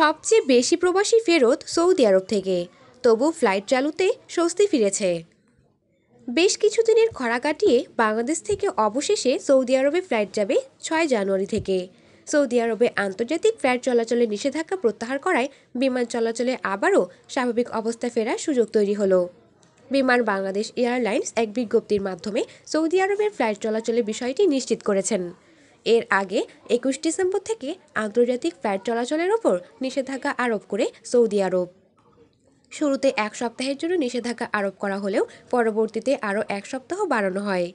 সবচেয়ে বেশি প্রবাসী ফেরত সৌদি আরব থেকে তবু ফ্লাইট চালুতে স্বস্তি ফিরেছে বেশ কিছুদিনের খরা কাটিয়ে বাংলাদেশ থেকে অবশেষে সৌদি আরবে ফ্লাইট যাবে ছয় জানুয়ারি থেকে সৌদি আরবে আন্তর্জাতিক ফ্লাইট চলাচলে নিষেধাজ্ঞা প্রত্যাহার করায় বিমান চলাচলে আবারও স্বাভাবিক অবস্থা ফেরার সুযোগ তৈরি হলো বিমান বাংলাদেশ এয়ারলাইন্স এক বিজ্ঞপ্তির মাধ্যমে সৌদি আরবের ফ্লাইট চলাচলের বিষয়টি নিশ্চিত করেছেন এর আগে একুশ ডিসেম্বর থেকে আন্তর্জাতিক ফ্লাইট চলাচলের ওপর নিষেধাজ্ঞা আরোপ করে সৌদি আরব শুরুতে এক সপ্তাহের জন্য নিষেধাজ্ঞা আরোপ করা হলেও পরবর্তীতে আরও এক সপ্তাহ বাড়ানো হয়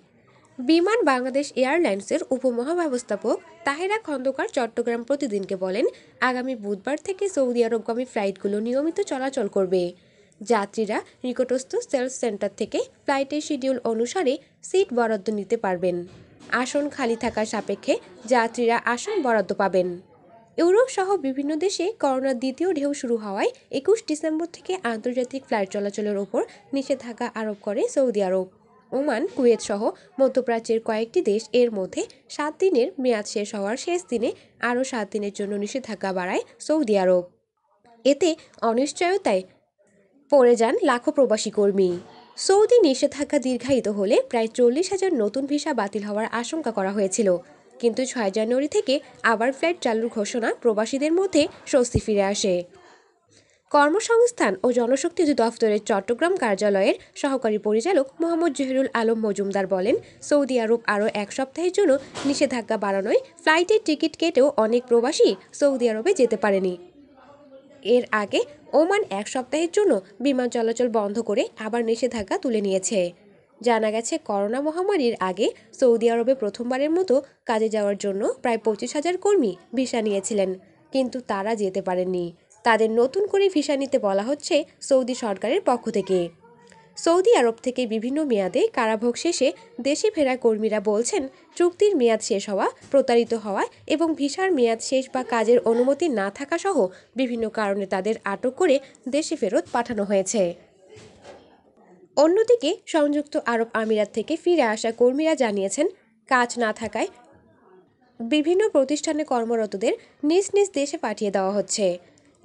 বিমান বাংলাদেশ এয়ারলাইন্সের উপমহাব্যবস্থাপক তাহেরা খন্দকার চট্টগ্রাম প্রতিদিনকে বলেন আগামী বুধবার থেকে সৌদি আরবগামী ফ্লাইটগুলো নিয়মিত চলাচল করবে যাত্রীরা নিকটস্থ সেলস সেন্টার থেকে ফ্লাইটের শিডিউল অনুসারে সিট বরাদ্দ নিতে পারবেন আসন খালি থাকার সাপেক্ষে যাত্রীরা আসন বরাদ্দ পাবেন ইউরোপ সহ বিভিন্ন দেশে করোনার দ্বিতীয় ঢেউ শুরু হওয়ায় একুশ ডিসেম্বর থেকে আন্তর্জাতিক ফ্লাইট চলাচলের ওপর নিষেধাজ্ঞা আরোপ করে সৌদি আরব ওমান কুয়েত সহ মধ্যপ্রাচ্যের কয়েকটি দেশ এর মধ্যে সাত দিনের মেয়াদ শেষ হওয়ার শেষ দিনে আরও সাত দিনের জন্য নিষেধাজ্ঞা বাড়ায় সৌদি আরব এতে অনিশ্চয়তায় পড়ে যান লাখো প্রবাসী কর্মী সৌদি নিষেধাজ্ঞা দীর্ঘায়িত হলে প্রায় চল্লিশ হাজার নতুন ভিসা বাতিল হওয়ার আশঙ্কা করা হয়েছিল কিন্তু ছয় জানুয়ারি থেকে আবার ফ্লাইট চালুর ঘোষণা প্রবাসীদের মধ্যে স্বস্তি ফিরে আসে কর্মসংস্থান ও জনশক্তি দপ্তরের চট্টগ্রাম কার্যালয়ের সহকারী পরিচালক মোহাম্মদ জহিরুল আলম মজুমদার বলেন সৌদি আরব আরও এক সপ্তাহের জন্য নিষেধাজ্ঞা বাড়ানোয় ফ্লাইটের টিকিট কেটেও অনেক প্রবাসী সৌদি আরবে যেতে পারেনি এর আগে ওমান এক সপ্তাহের জন্য বিমান চলাচল বন্ধ করে আবার নিষেধাজ্ঞা তুলে নিয়েছে জানা গেছে করোনা মহামারীর আগে সৌদি আরবে প্রথমবারের মতো কাজে যাওয়ার জন্য প্রায় পঁচিশ হাজার কর্মী ভিসা নিয়েছিলেন কিন্তু তারা যেতে পারেননি তাদের নতুন করে ভিসা নিতে বলা হচ্ছে সৌদি সরকারের পক্ষ থেকে সৌদি আরব থেকে বিভিন্ন মেয়াদে কারাভোগ শেষে দেশে ফেরা কর্মীরা বলছেন চুক্তির মেয়াদ শেষ হওয়া প্রতারিত হওয়া এবং ভিসার মেয়াদ শেষ বা কাজের অনুমতি না থাকা সহ বিভিন্ন কারণে তাদের আটক করে দেশে ফেরত পাঠানো হয়েছে অন্যদিকে সংযুক্ত আরব আমিরাত থেকে ফিরে আসা কর্মীরা জানিয়েছেন কাজ না থাকায় বিভিন্ন প্রতিষ্ঠানে কর্মরতদের নিজ নিজ দেশে পাঠিয়ে দেওয়া হচ্ছে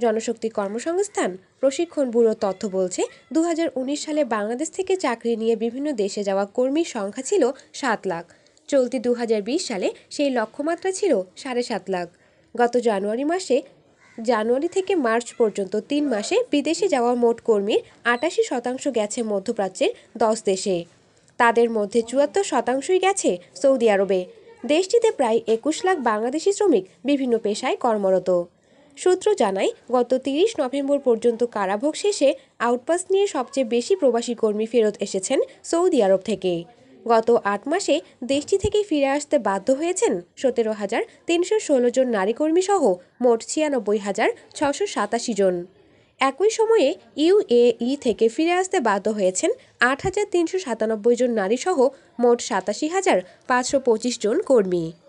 জনশক্তি কর্মসংস্থান প্রশিক্ষণ ব্যুরো তথ্য বলছে দু সালে বাংলাদেশ থেকে চাকরি নিয়ে বিভিন্ন দেশে যাওয়া কর্মীর সংখ্যা ছিল সাত লাখ চলতি দু সালে সেই লক্ষ্যমাত্রা ছিল সাড়ে সাত লাখ গত জানুয়ারি মাসে জানুয়ারি থেকে মার্চ পর্যন্ত তিন মাসে বিদেশে যাওয়া মোট কর্মীর আটাশি শতাংশ গেছে মধ্যপ্রাচ্যের দশ দেশে তাদের মধ্যে চুয়াত্তর শতাংশই গেছে সৌদি আরবে দেশটিতে প্রায় একুশ লাখ বাংলাদেশি শ্রমিক বিভিন্ন পেশায় কর্মরত সূত্র জানায় গত তিরিশ নভেম্বর পর্যন্ত কারাভোগ শেষে আউটপাস নিয়ে সবচেয়ে বেশি প্রবাসী কর্মী ফেরত এসেছেন সৌদি আরব থেকে গত আট মাসে দেশটি থেকে ফিরে আসতে বাধ্য হয়েছেন সতেরো হাজার তিনশো ষোলো জন নারী কর্মী সহ মোট ছিয়ানব্বই হাজার ছশো সাতাশি জন একই সময়ে ইউএই থেকে ফিরে আসতে বাধ্য হয়েছেন আট হাজার তিনশো সাতানব্বই জন নারীসহ মোট সাতাশি হাজার পাঁচশো পঁচিশ জন কর্মী